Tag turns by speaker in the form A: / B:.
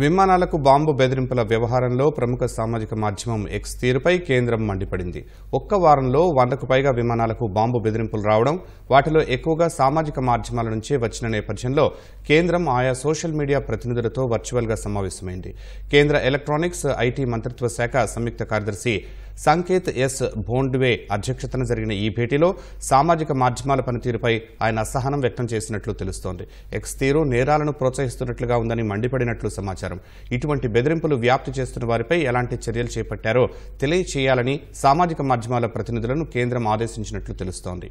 A: విమానాలకు bomb బెదిరింపుల వ్యవహారంలో ప్రముఖ సామాజిక మాధ్యమం ఎక్స్ తీరుపై కేంద్రం మండిపడింది ఒక్క వారంలో వందకు పైగా విమానాలకు బాంబు బెదిరింపులు రావడం వాటిలో ఎక్కువగా సామాజిక మాధ్యమాల నుంచే వచ్చిన నేపథ్యంలో కేంద్రం ఆయా సోషల్ మీడియా ప్రతినిధులతో వర్చువల్గా సమావేశమైంది కేంద్ర ఎలక్ట్రానిక్స్ ఐటీ మంత్రిత్వ శాఖ సంయుక్త కార్యదర్శి సంకేత్ ఎస్ భోండ్వే అధ్యక్షతన జరిగిన ఈ భేటీలో సామాజిక మాధ్యమాల పనితీరుపై ఆయన అసహనం వ్యక్తం చేసినట్లు తెలుస్తోంది ఎక్స్ తీరు నేరాలను ప్రోత్సహిస్తున్నట్లుగా ఉందని మండిపడినట్లు సమాచారం ఇటువంటి బెదిరింపులు వ్యాప్తి చేస్తున్న వారిపై ఎలాంటి చర్యలు చేపట్టారో తెలియచేయాలని సామాజిక మాధ్యమాల ప్రతినిధులను కేంద్రం ఆదేశించినట్లు తెలుస్తోంది